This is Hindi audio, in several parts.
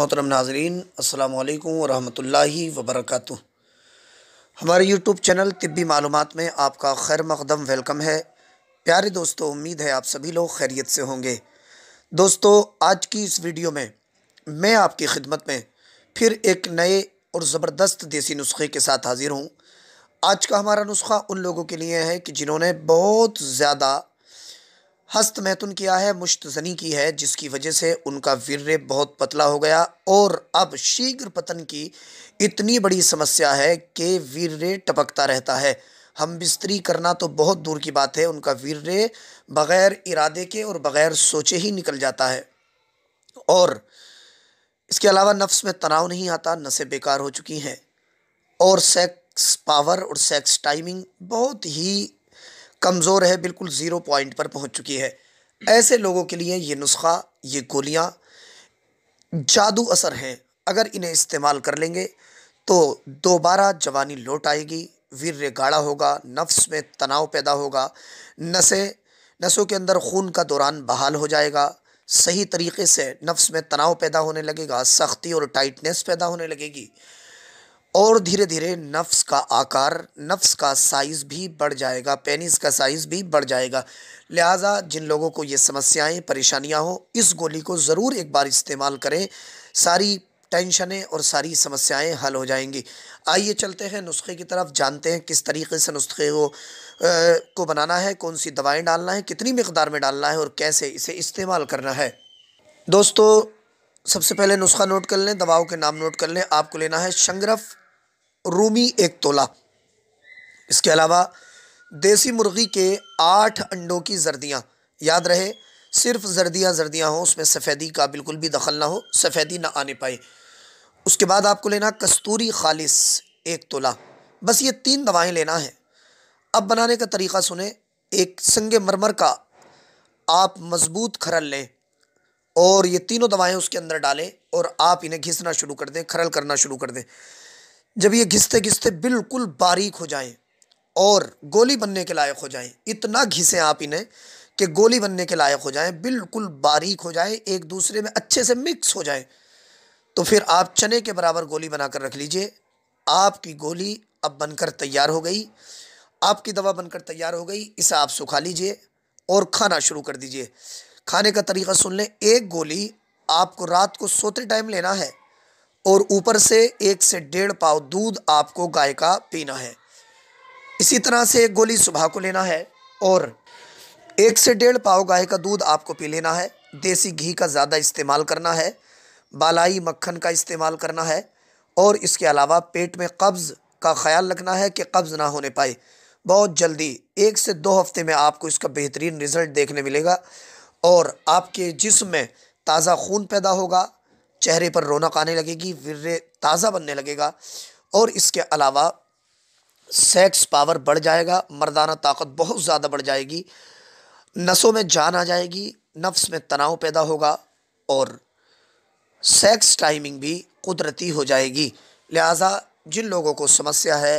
मोहतरम नाजरीन अल्लाम वरहमतुल्लाहि वबरकत हमारे यूट्यूब चैनल तिब्बी मालूम में आपका खैर मकदम वेलकम है प्यारे दोस्तों उम्मीद है आप सभी लोग खैरियत से होंगे दोस्तों आज की इस वीडियो में मैं आपकी खिदमत में फिर एक नए और ज़बरदस्त देसी नुस्खे के साथ हाज़िर हूँ आज का हमारा नुस्खा उन लोगों के लिए है कि जिन्होंने बहुत ज़्यादा हस्त मैथुन किया है मुश्त जनी की है जिसकी वजह से उनका वीर्य बहुत पतला हो गया और अब शीघ्र पतन की इतनी बड़ी समस्या है कि वीर्य टपकता रहता है हम बिस्तरी करना तो बहुत दूर की बात है उनका वीर्य बग़ैर इरादे के और बग़ैर सोचे ही निकल जाता है और इसके अलावा नफ्स में तनाव नहीं आता नसें बेकार हो चुकी हैं और सेक्स पावर और सेक्स टाइमिंग बहुत ही कमज़ोर है बिल्कुल ज़ीरो पॉइंट पर पहुंच चुकी है ऐसे लोगों के लिए ये नुस्खा ये गोलियाँ जादू असर हैं अगर इन्हें इस्तेमाल कर लेंगे तो दोबारा जवानी लौट आएगी वीर गाढ़ा होगा नफ्स में तनाव पैदा होगा नशे नसों के अंदर खून का दौरान बहाल हो जाएगा सही तरीके से नफ्स में तनाव पैदा होने लगेगा सख्ती और टाइटनेस पैदा होने लगेगी और धीरे धीरे नफ्स का आकार नफ्स का साइज़ भी बढ़ जाएगा पेनिस का साइज़ भी बढ़ जाएगा लिहाजा जिन लोगों को ये समस्याएं परेशानियां हो इस गोली को ज़रूर एक बार इस्तेमाल करें सारी टेंशनें और सारी समस्याएं हल हो जाएंगी आइए चलते हैं नुस्खे की तरफ जानते हैं किस तरीके से नुस्खे को को बनाना है कौन सी दवाएँ डालना है कितनी मकदार में डालना है और कैसे इसे इस्तेमाल करना है दोस्तों सबसे पहले नुस्खा नोट कर लें दवाओं के नाम नोट कर लें आपको लेना है शंगरफ रूमी एक तोला इसके अलावा देसी मुर्गी के आठ अंडों की जर्दियाँ याद रहे सिर्फ जर्दियाँ जर्दियाँ हों उसमें सफ़ेदी का बिल्कुल भी दखल ना हो सफ़ेदी ना आने पाए उसके बाद आपको लेना कस्तूरी खालिस एक तोला बस ये तीन दवाएं लेना है अब बनाने का तरीका सुने एक संग मरमर का आप मज़बूत खरल लें और ये तीनों दवाएं उसके अंदर डालें और आप इन्हें घिसना शुरू कर दें खरल करना शुरू कर दें जब ये घिसते घिसते बिल्कुल बारीक हो जाएं और गोली बनने के लायक हो जाएं इतना घिसें आप इन्हें कि गोली बनने के लायक हो जाएं बिल्कुल बारीक हो जाएं एक दूसरे में अच्छे से मिक्स हो जाएं तो फिर आप चने के बराबर गोली बनाकर रख लीजिए आपकी गोली अब बनकर तैयार हो गई आपकी दवा बनकर तैयार हो गई इसे आप सुखा लीजिए और खाना शुरू कर दीजिए खाने का तरीका सुन लें एक गोली आपको रात को सोते टाइम लेना है और ऊपर से एक से डेढ़ पाव दूध आपको गाय का पीना है इसी तरह से एक गोली सुबह को लेना है और एक से डेढ़ पाव गाय का दूध आपको पी लेना है देसी घी का ज़्यादा इस्तेमाल करना है बालाई मक्खन का इस्तेमाल करना है और इसके अलावा पेट में कब्ज़ का ख्याल रखना है कि कब्ज़ ना होने पाए बहुत जल्दी एक से दो हफ्ते में आपको इसका बेहतरीन रिज़ल्ट देखने मिलेगा और आपके जिसम में ताज़ा खून पैदा होगा चेहरे पर रौनक आने लगेगी विर्रे ताज़ा बनने लगेगा और इसके अलावा सेक्स पावर बढ़ जाएगा मर्दाना ताकत बहुत ज़्यादा बढ़ जाएगी नसों में जान आ जाएगी नफ्स में तनाव पैदा होगा और सेक्स टाइमिंग भी कुदरती हो जाएगी लिहाजा जिन लोगों को समस्या है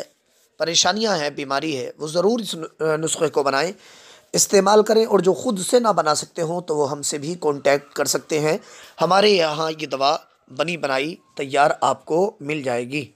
परेशानियां हैं बीमारी है वो ज़रूर इस नुस्खे को बनाएं इस्तेमाल करें और जो ख़ुद से ना बना सकते हों तो वो हमसे भी कांटेक्ट कर सकते हैं हमारे यहाँ ये दवा बनी बनाई तैयार आपको मिल जाएगी